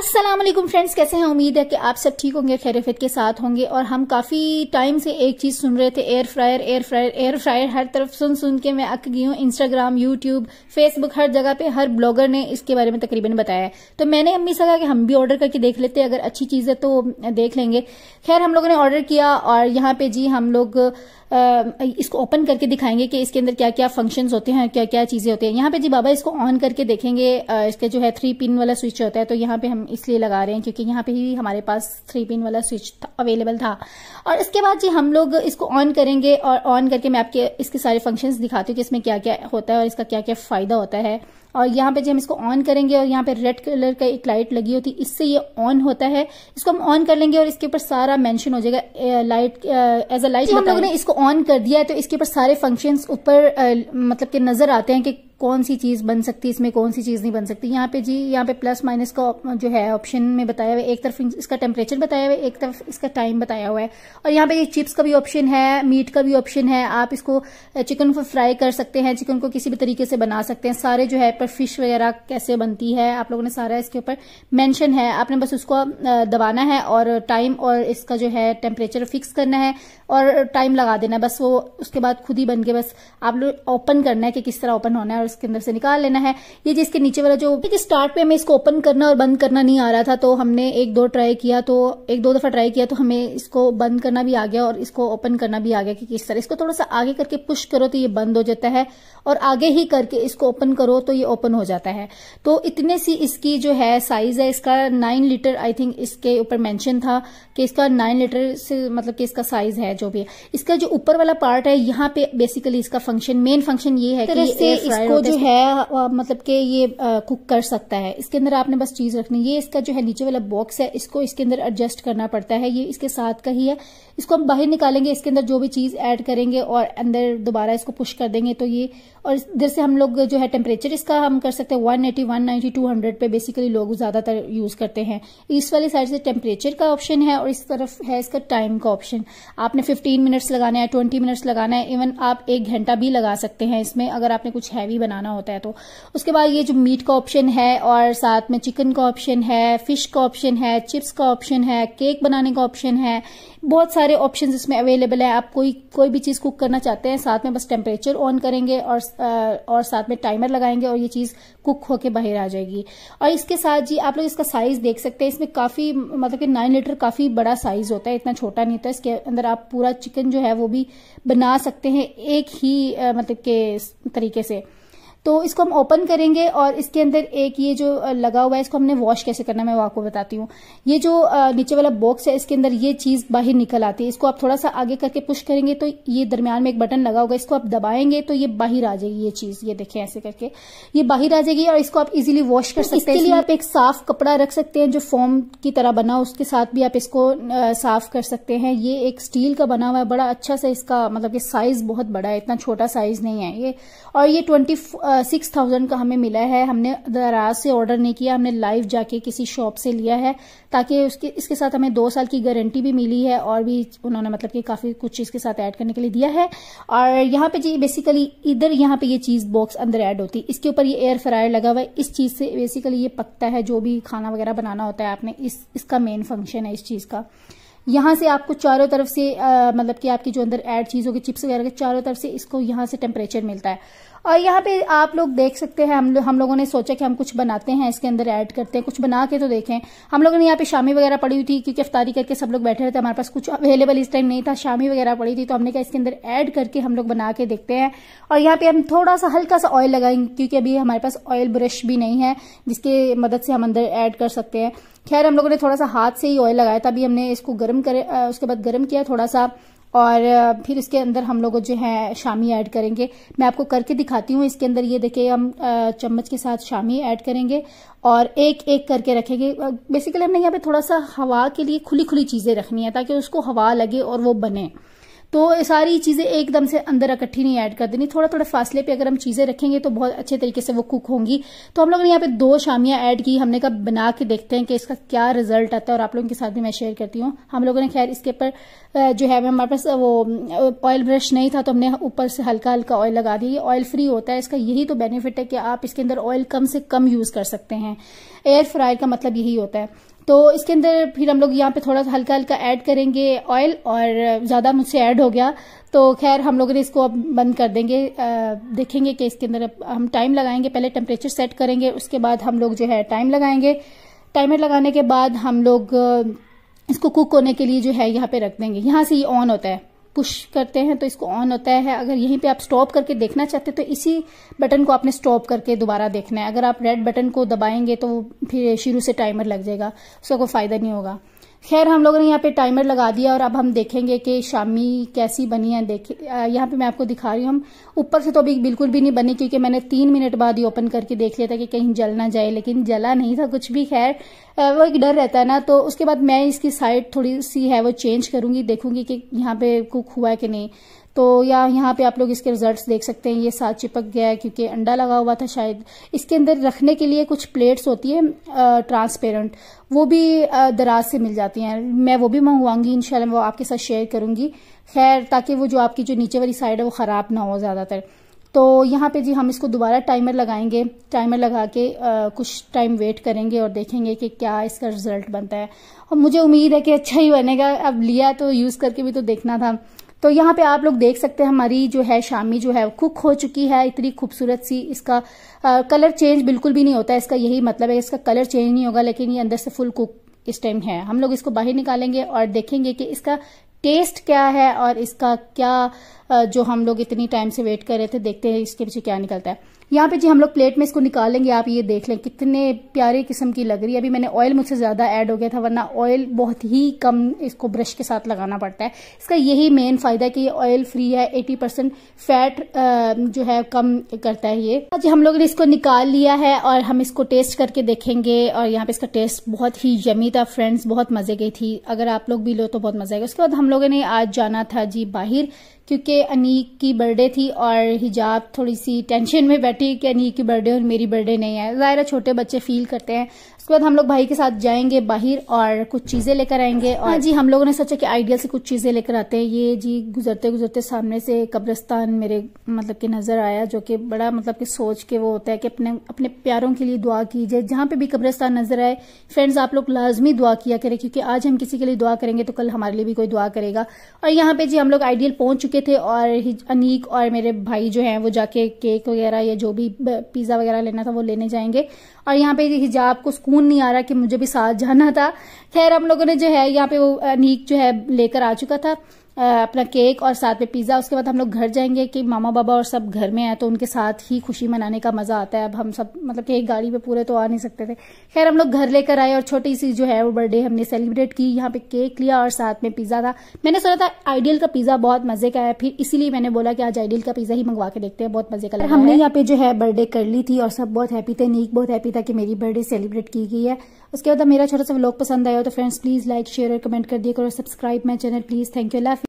Aslam friends कैसे हैं उम्मीद है कि आप सब ठीक होंगे खैरफियत के साथ होंगे और हम काफ़ी टाइम से एक चीज़ सुन रहे थे air fryer air fryer air fryer हर तरफ सुन सुन के मैं अक गई हूँ इंस्टाग्राम यूट्यूब फेसबुक हर जगह पे हर ब्लॉगर ने इसके बारे में तकरीबन बताया तो मैंने अम्मी से कहा कि हम भी ऑर्डर करके देख लेते हैं अगर अच्छी चीज़ है तो देख लेंगे खैर हम लोगों ने ऑर्डर किया और यहाँ पे जी हम लोग इसको ओपन करके दिखाएंगे कि इसके अंदर क्या क्या फंक्शन होते हैं क्या क्या चीजें होती हैं यहाँ पे जी बाबा इसको ऑन करके देखेंगे इसका जो है थ्री पिन वाला स्विच होता है तो यहाँ पे हम इसलिए लगा रहे हैं क्योंकि यहाँ पे ही हमारे पास थ्री पिन वाला स्विच अवेलेबल था और इसके बाद जी हम लोग इसको ऑन करेंगे और ऑन करके मैं आपके इसके सारे फंक्शन दिखाती हूँ कि इसमें क्या क्या होता है और इसका क्या क्या फायदा होता है और यहाँ पे जब हम इसको ऑन करेंगे और यहाँ पे रेड कलर का एक लाइट लगी होती है इससे ये ऑन होता है इसको हम ऑन कर लेंगे और इसके ऊपर सारा मेंशन हो जाएगा लाइट एज अ लाइट हम लोगों ने इसको ऑन कर दिया है तो इसके ऊपर सारे फंक्शंस ऊपर मतलब के नजर आते हैं कि कौन सी चीज बन सकती है इसमें कौन सी चीज नहीं बन सकती यहाँ पे जी यहाँ पे प्लस माइनस का जो है ऑप्शन में बताया हुआ है एक तरफ इसका टेम्परेचर बताया हुआ है एक तरफ इसका टाइम बताया हुआ है और यहाँ पे ये चिप्स का भी ऑप्शन है मीट का भी ऑप्शन है आप इसको चिकन को फ्राई कर सकते हैं चिकन को किसी भी तरीके से बना सकते हैं सारे जो है पर फिश वगैरह कैसे बनती है आप लोगों ने सारा इसके ऊपर मैंशन है आपने बस उसको दबाना है और टाइम और इसका जो है टेम्परेचर फिक्स करना है और टाइम लगा देना है बस वो उसके बाद खुद ही बन के बस आप लोग ओपन करना है कि किस तरह ओपन होना है और इसके अंदर से निकाल लेना है ये जिसके नीचे वाला जो कि स्टार्ट पे हमें इसको ओपन करना और बंद करना नहीं आ रहा था तो हमने एक दो ट्राई किया तो एक दो दफा ट्राई किया तो हमें इसको बंद करना भी आ गया और इसको ओपन करना भी आ गया कि किस तरह इसको थोड़ा सा आगे करके पुश करो तो ये बंद हो जाता है और आगे ही करके इसको ओपन करो तो ये ओपन हो जाता है तो इतने सी इसकी जो है साइज है इसका नाइन लीटर आई थिंक इसके ऊपर मेंशन था कि इसका नाइन लीटर से मतलब कि इसका साइज है जो भी इसका जो ऊपर वाला पार्ट है यहाँ पे बेसिकली इसका फंक्शन मेन फंक्शन ये है कि इसको जो है मतलब के ये कुक कर सकता है इसके अंदर आपने बस चीज रखनी ये इसका जो है नीचे वाला बॉक्स है इसको इसके अंदर एडजस्ट करना पड़ता है ये इसके साथ का ही है इसको हम बाहर निकालेंगे इसके अंदर जो भी चीज ऐड करेंगे और अंदर दोबारा इसको पुश कर देंगे तो ये और इधर से हम लोग जो है टेम्परेचर इसका हम कर सकते हैं one eighty one ninety two hundred पे बेसिकली लोग ज्यादातर यूज करते हैं इस वाली साइड से टेम्परेचर का ऑप्शन है और इस तरफ है इसका टाइम का ऑप्शन आपने फिफ्टीन मिनट्स लगाना है ट्वेंटी मिनट्स लगाना है इवन आप एक घंटा भी लगा सकते हैं इसमें अगर आपने कुछ हैवी बना बनाना होता है तो उसके बाद ये जो मीट का ऑप्शन है और साथ में चिकन का ऑप्शन है फिश का ऑप्शन है चिप्स का ऑप्शन है केक बनाने का ऑप्शन है बहुत सारे ऑप्शंस इसमें अवेलेबल है आप कोई कोई भी चीज़ कुक करना चाहते हैं साथ में बस टेम्परेचर ऑन करेंगे और और साथ में टाइमर लगाएंगे और ये चीज़ कुक होकर बाहर आ जाएगी और इसके साथ जी आप लोग इसका साइज देख सकते हैं इसमें काफ़ी मतलब कि नाइन लीटर काफ़ी बड़ा साइज होता है इतना छोटा नहीं होता इसके अंदर आप पूरा चिकन जो है वो भी बना सकते हैं एक ही मतलब के तरीके से तो इसको हम ओपन करेंगे और इसके अंदर एक ये जो लगा हुआ है इसको हमने वॉश कैसे करना है मैं आपको बताती हूँ ये जो नीचे वाला बॉक्स है इसके अंदर ये चीज बाहर निकल आती है इसको आप थोड़ा सा आगे करके पुश करेंगे तो ये दरमियान में एक बटन लगा होगा इसको आप दबाएंगे तो ये बाहर आ जाएगी ये चीज ये देखें ऐसे करके ये बाहर आ जाएगी और इसको आप इजिली वॉश कर तो सकते हैं इसलिए आप एक साफ कपड़ा रख सकते हैं जो फॉर्म की तरह बना उसके साथ भी आप इसको साफ कर सकते हैं ये एक स्टील का बना हुआ है बड़ा अच्छा सा इसका मतलब कि साइज बहुत बड़ा है इतना छोटा साइज नहीं है ये और ये ट्वेंटी सिक्स थाउजेंड का हमें मिला है हमने दराज से ऑर्डर नहीं किया हमने लाइव जाके किसी शॉप से लिया है ताकि उसके इसके साथ हमें दो साल की गारंटी भी मिली है और भी उन्होंने मतलब कि काफ़ी कुछ चीज़ के साथ ऐड करने के लिए दिया है और यहाँ पे जी बेसिकली इधर यहाँ पे ये चीज़ बॉक्स अंदर ऐड होती है इसके ऊपर ये एयर फ्रायर लगा हुआ है इस चीज़ से बेसिकली ये पकता है जो भी खाना वगैरह बनाना होता है आपने इस इसका मेन फंक्शन है इस चीज़ का यहां से आपको चारों तरफ से आ, मतलब कि आपकी जो अंदर ऐड चीज़ होगी चिप्स वगैरह के चारों तरफ से इसको यहां से टेम्परेचर मिलता है और यहाँ पे आप लोग देख सकते हैं हम लो, हम लोगों ने सोचा कि हम कुछ बनाते हैं इसके अंदर ऐड करते हैं कुछ बना के तो देखें हम लोगों ने यहाँ पे शामी वगैरह पड़ी हुई थी क्योंकि अफ्तारी करके सब लोग बैठे रहते हमारे पास कुछ अवेलेबल इस टाइम नहीं था शामी वगैरह पड़ी थी तो हमने कहा इसके अंदर ऐड करके हम लोग बना के देखते हैं और यहाँ पे हम थोड़ा सा हल्का सा ऑयल लगाएंगे क्योंकि अभी हमारे पास ऑयल ब्रश भी नहीं है जिसकी मदद से हम अंदर ऐड कर सकते हैं खैर हम लोगों ने थोड़ा सा हाथ से ही ऑयल लगाया था अभी हमने इसको गर्म करे उसके बाद गर्म किया थोड़ा सा और फिर इसके अंदर हम लोग जो है शामी ऐड करेंगे मैं आपको करके दिखाती हूँ इसके अंदर ये देखिए हम चम्मच के साथ शामी ऐड करेंगे और एक एक करके रखेंगे बेसिकली हमने यहाँ पे थोड़ा सा हवा के लिए खुली खुली चीजें रखनी है ताकि उसको हवा लगे और वो बने तो सारी चीज़ें एकदम से अंदर इकट्ठी नहीं ऐड कर देनी थोड़ा थोड़ा फासले पे अगर हम चीज़ें रखेंगे तो बहुत अच्छे तरीके से वो कुक होंगी तो हम लोगों ने यहाँ पे दो शामिया ऐड की हमने कहा बना के देखते हैं कि इसका क्या रिजल्ट आता है और आप लोगों के साथ भी मैं शेयर करती हूँ हम लोगों ने खैर इसके ऊपर जो है हमारे पास वो ऑयल ब्रश नहीं था तो हमने ऊपर से हल्का हल्का ऑयल लगा दिया ऑयल फ्री होता है इसका यही तो बेनिफिट है कि आप इसके अंदर ऑयल कम से कम यूज़ कर सकते हैं एयर फ्रायर का मतलब यही होता है तो इसके अंदर फिर हम लोग यहाँ पे थोड़ा सा हल्का हल्का ऐड करेंगे ऑयल और ज़्यादा मुझसे ऐड हो गया तो खैर हम लोगों ने इसको अब बंद कर देंगे आ, देखेंगे कि इसके अंदर हम टाइम लगाएंगे पहले टेम्परेचर सेट करेंगे उसके बाद हम लोग जो है टाइम लगाएंगे टाइमर लगाने के बाद हम लोग इसको कुक होने के लिए जो है यहाँ पे रख देंगे यहाँ से ये ऑन होता है पुश करते हैं तो इसको ऑन होता है अगर यहीं पे आप स्टॉप करके देखना चाहते हैं तो इसी बटन को आपने स्टॉप करके दोबारा देखना है अगर आप रेड बटन को दबाएंगे तो फिर शुरू से टाइमर लग जाएगा उसका कोई फ़ायदा नहीं होगा खैर हम लोगों ने यहाँ पे टाइमर लगा दिया और अब हम देखेंगे कि शामी कैसी बनी है देखे यहाँ पे मैं आपको दिखा रही हूँ हम ऊपर से तो अभी बिल्कुल भी नहीं बनी क्योंकि मैंने तीन मिनट बाद ही ओपन करके देख लिया था कि कहीं जल ना जाए लेकिन जला नहीं था कुछ भी खैर वो एक डर रहता है ना तो उसके बाद मैं इसकी साइड थोड़ी सी है वो चेंज करूंगी देखूंगी कि यहाँ पे कुक हुआ है कि नहीं तो या यहाँ पे आप लोग इसके रिजल्ट्स देख सकते हैं ये साथ चिपक गया है क्योंकि अंडा लगा हुआ था शायद इसके अंदर रखने के लिए कुछ प्लेट्स होती है ट्रांसपेरेंट वो भी दराज से मिल जाती हैं मैं वो भी मंगवाऊंगी इनशाला वो आपके साथ शेयर करूंगी खैर ताकि वो जो आपकी जो नीचे वाली साइड है वो ख़राब ना हो ज़्यादातर तो यहाँ पे जी हम इसको दोबारा टाइमर लगाएंगे टाइमर लगा के आ, कुछ टाइम वेट करेंगे और देखेंगे कि क्या इसका रिजल्ट बनता है और मुझे उम्मीद है कि अच्छा ही बनेगा अब लिया तो यूज़ करके भी तो देखना था तो यहाँ पे आप लोग देख सकते हैं हमारी जो है शामी जो है कुक हो चुकी है इतनी खूबसूरत सी इसका आ, कलर चेंज बिल्कुल भी नहीं होता है इसका यही मतलब है इसका कलर चेंज नहीं होगा लेकिन ये अंदर से फुल कुक इस टाइम है हम लोग इसको बाहर निकालेंगे और देखेंगे कि इसका टेस्ट क्या है और इसका क्या जो हम लोग इतनी टाइम से वेट कर रहे थे देखते हैं इसके पीछे क्या निकलता है यहाँ पे जी हम लोग प्लेट में इसको निकालेंगे आप ये देख लें कितने प्यारे किस्म की लग रही है अभी मैंने ऑयल मुझसे ज़्यादा ऐड हो गया था वरना ऑयल बहुत ही कम इसको ब्रश के साथ लगाना पड़ता है इसका यही मेन फ़ायदा है कि ये ऑयल फ्री है एटी परसेंट फैट जो है कम करता है ये जी हम लोगों ने इसको निकाल लिया है और हम इसको टेस्ट करके देखेंगे और यहाँ पे इसका टेस्ट बहुत ही यमी था फ्रेंड्स बहुत मज़े गई थी अगर आप लोग भी लो तो बहुत मज़ा आएगा उसके बाद हम लोगों ने आज जाना था जी बाहर क्योंकि अनीक की बर्थडे थी और हिजाब थोड़ी सी टेंशन में बैठ ठीक है नी की बर्थडे और मेरी बर्थडे नहीं है ज़ाहिर छोटे बच्चे फील करते हैं उसके बाद हम लोग भाई के साथ जाएंगे बाहर और कुछ चीजें लेकर आएंगे और हाँ जी हम लोगों ने सोचा कि आइडियल से कुछ चीजें लेकर आते हैं ये जी गुजरते गुजरते सामने से कब्रस्तान मेरे मतलब कि नजर आया जो कि बड़ा मतलब कि सोच के वो होता है कि अपने अपने प्यारों के लिए दुआ कीजिए जहां पे भी कब्रिस्तान नजर आए फ्रेंड्स आप लोग लाजमी दुआ किया करें क्योंकि आज हम किसी के लिए दुआ करेंगे तो कल हमारे लिए भी कोई दुआ करेगा और यहाँ पे जी हम लोग आइडियल पहुंच चुके थे और अनीक और मेरे भाई जो है वो जाके केक वगैरह या जो भी पिज्जा वगैरह लेना था वो लेने जाएंगे और यहाँ पे हिजाब को स्कूल सुकून नहीं आ रहा कि मुझे भी साथ जाना था खैर हम लोगों ने जो है यहाँ पे वो अनीक जो है लेकर आ चुका था अपना केक और साथ में पिज़्ज़ा उसके बाद हम लोग घर जाएंगे कि मामा बाबा और सब घर में आए तो उनके साथ ही खुशी मनाने का मज़ा आता है अब हम सब मतलब कि एक गाड़ी पे पूरे तो आ नहीं सकते थे खैर हम लोग घर लेकर आए और छोटी सी जो है वो बर्थडे हमने सेलिब्रेट की यहाँ पे केक लिया और साथ में पिज़्ज़ा था मैंने सुना था आइडियल का पिज़्ज़ा बहुत मज़े का है फिर इसीलिए मैंने बोला कि आज आइडियल का पिज़्ज़ा ही मंगवा के देखते हैं बहुत मज़े का हमने यहाँ पे जो है बर्थडे कर ली थी और सब बहुत हैप्पी थे नीक बहुत हैप्पी था कि मेरी बर्थडे सेलिब्रेट की गई है उसके बाद मेरा छोटा सा लोग पसंद आया हो तो फ्रेंड्स प्लीज़ लाइक शेयर और कमेंट कर दिया करो subscribe my channel please thank you